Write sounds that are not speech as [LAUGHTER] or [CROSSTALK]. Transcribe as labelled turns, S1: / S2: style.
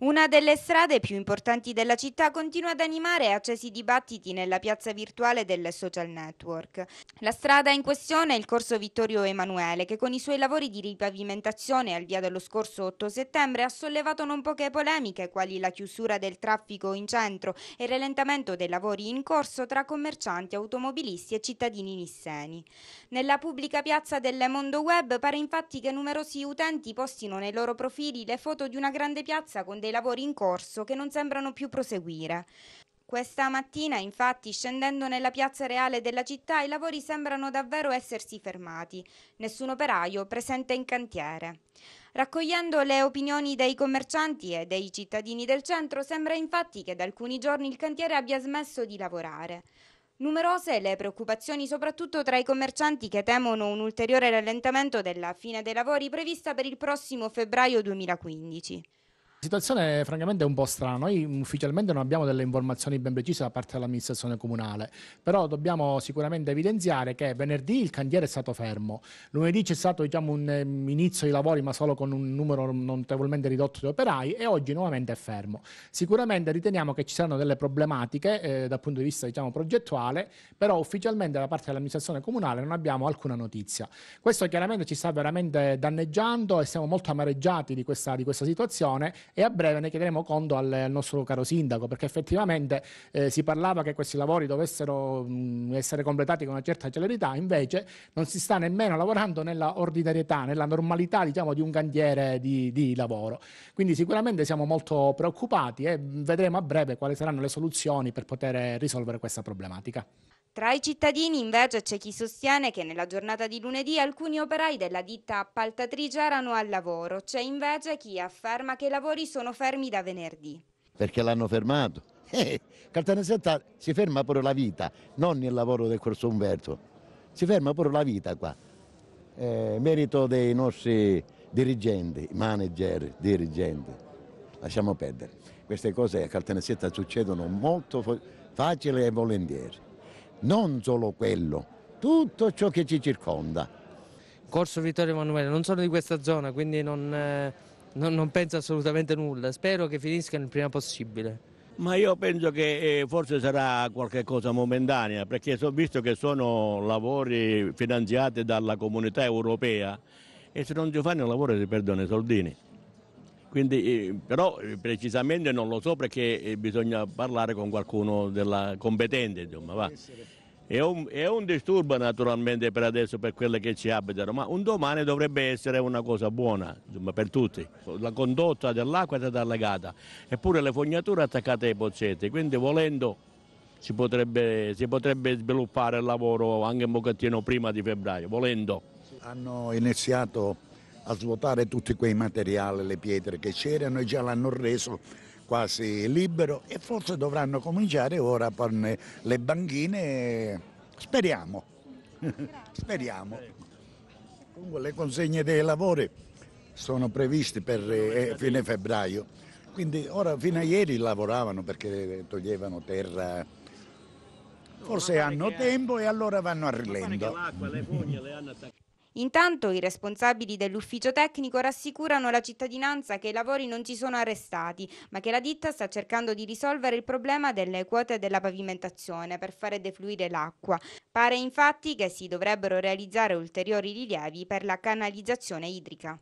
S1: Una delle strade più importanti della città continua ad animare accesi dibattiti nella piazza virtuale del social network. La strada in questione è il corso Vittorio Emanuele, che con i suoi lavori di ripavimentazione al via dello scorso 8 settembre ha sollevato non poche polemiche, quali la chiusura del traffico in centro e il rallentamento dei lavori in corso tra commercianti, automobilisti e cittadini nisseni. Nella pubblica piazza del mondo web pare infatti che numerosi utenti postino nei loro profili le foto di una grande piazza con dei nei lavori in corso che non sembrano più proseguire. Questa mattina, infatti, scendendo nella piazza reale della città, i lavori sembrano davvero essersi fermati. Nessun operaio presente in cantiere. Raccogliendo le opinioni dei commercianti e dei cittadini del centro, sembra infatti che da alcuni giorni il cantiere abbia smesso di lavorare. Numerose le preoccupazioni soprattutto tra i commercianti che temono un ulteriore rallentamento della fine dei lavori prevista per il prossimo febbraio 2015.
S2: La situazione francamente è un po' strana, noi ufficialmente non abbiamo delle informazioni ben precise da parte dell'amministrazione comunale, però dobbiamo sicuramente evidenziare che venerdì il cantiere è stato fermo, lunedì c'è stato diciamo, un ehm, inizio di lavori ma solo con un numero notevolmente ridotto di operai e oggi nuovamente è fermo. Sicuramente riteniamo che ci saranno delle problematiche eh, dal punto di vista diciamo, progettuale, però ufficialmente da parte dell'amministrazione comunale non abbiamo alcuna notizia. Questo chiaramente ci sta veramente danneggiando e siamo molto amareggiati di questa, di questa situazione e a breve ne chiederemo conto al, nostro caro sindaco perché effettivamente eh, si parlava che questi lavori dovessero mh, essere completati con una certa celerità, invece non si sta nemmeno lavorando nella ordinarietà, nella normalità diciamo, di un cantiere di, di lavoro. Quindi sicuramente siamo molto preoccupati e vedremo a breve quali saranno le soluzioni per poter risolvere questa problematica.
S1: Tra i cittadini invece c'è chi sostiene che nella giornata di lunedì alcuni operai della ditta appaltatrice erano al lavoro, c'è invece chi afferma che i lavori sono fermi da venerdì.
S3: Perché l'hanno fermato? [LAUGHS] Eh, Cartana si ferma pure la vita, non il lavoro del corso Umberto, si ferma pure la vita qua. Eh, merito dei nostri dirigenti, manager, dirigenti. Lasciamo perdere. Queste cose a Caltanissetta succedono molto facile e volentieri non solo quello, tutto ciò che ci circonda.
S4: Corso Vittorio Emanuele, non sono di questa zona, quindi non, eh, non, non penso assolutamente nulla, spero che finiscano il prima possibile. Ma io penso che eh, forse sarà qualche cosa momentanea, perché ho visto che sono lavori finanziati dalla comunità europea e se non ci fanno il lavoro si perdono i soldini. Quindi, eh, però eh, precisamente non lo so perché eh, bisogna parlare con qualcuno competente. Insomma, è, un, è un, disturbo naturalmente per adesso per quelle che ci abitano, ma un domani dovrebbe essere una cosa buona insomma, per tutti. La condotta dell'acqua è stata allegata, eppure le fognature attaccate ai pozzetti, quindi volendo si potrebbe, si potrebbe sviluppare il lavoro anche un pochettino prima di febbraio, volendo.
S5: Hanno iniziato a svuotare tutti quei materiali, le pietre che c'erano e già l'hanno reso quasi libero e forse dovranno cominciare ora con le banchine, speriamo, [LAUGHS] speriamo. Comunque le consegne dei lavori sono previste per eh, fine febbraio, quindi ora fino a ieri lavoravano perché toglievano terra Forse hanno tempo e allora vanno a rilento.
S1: Intanto i responsabili dell'ufficio tecnico rassicurano la cittadinanza che i lavori non ci sono arrestati, ma che la ditta sta cercando di risolvere il problema delle quote della pavimentazione per fare defluire l'acqua. Pare infatti che si dovrebbero realizzare ulteriori rilievi per la canalizzazione idrica.